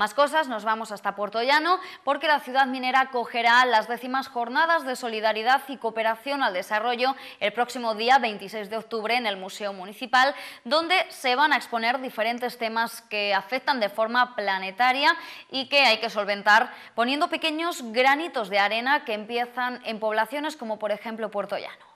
Más cosas, nos vamos hasta Puerto Llano porque la ciudad minera cogerá las décimas jornadas de solidaridad y cooperación al desarrollo el próximo día 26 de octubre en el Museo Municipal, donde se van a exponer diferentes temas que afectan de forma planetaria y que hay que solventar poniendo pequeños granitos de arena que empiezan en poblaciones como por ejemplo Puerto Llano.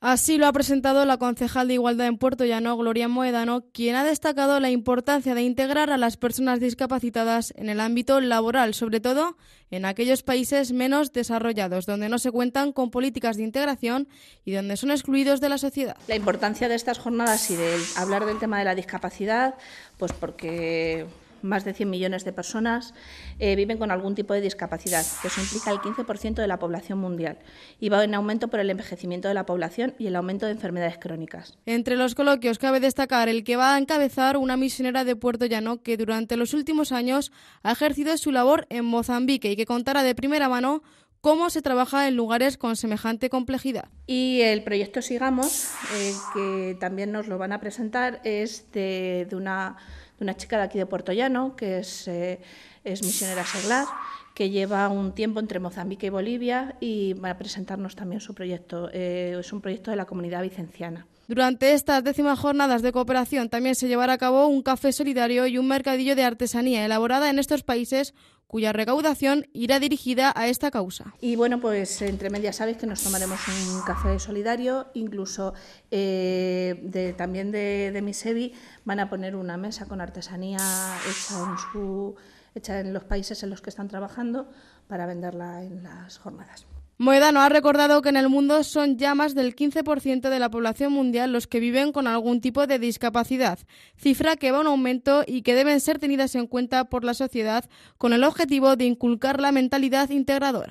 Así lo ha presentado la concejal de Igualdad en Puerto Llano, Gloria Moedano, quien ha destacado la importancia de integrar a las personas discapacitadas en el ámbito laboral, sobre todo en aquellos países menos desarrollados, donde no se cuentan con políticas de integración y donde son excluidos de la sociedad. La importancia de estas jornadas y de hablar del tema de la discapacidad, pues porque más de 100 millones de personas eh, viven con algún tipo de discapacidad, que eso implica el 15% de la población mundial, y va en aumento por el envejecimiento de la población y el aumento de enfermedades crónicas. Entre los coloquios cabe destacar el que va a encabezar una misionera de Puerto Llano que durante los últimos años ha ejercido su labor en Mozambique y que contará de primera mano cómo se trabaja en lugares con semejante complejidad. Y el proyecto Sigamos, eh, que también nos lo van a presentar, es de una una chica de aquí de Puerto Llano, que es, eh, es misionera seglar, que lleva un tiempo entre Mozambique y Bolivia y va a presentarnos también su proyecto. Eh, es un proyecto de la comunidad vicenciana. Durante estas décimas jornadas de cooperación también se llevará a cabo un café solidario y un mercadillo de artesanía elaborada en estos países cuya recaudación irá dirigida a esta causa. Y bueno, pues entre medias sabéis que nos tomaremos un café solidario, incluso eh, también de, de Misevi van a poner una mesa con artesanía hecha en su hecha en los países en los que están trabajando para venderla en las jornadas. Moedano ha recordado que en el mundo son ya más del 15% de la población mundial los que viven con algún tipo de discapacidad, cifra que va en aumento y que deben ser tenidas en cuenta por la sociedad con el objetivo de inculcar la mentalidad integradora.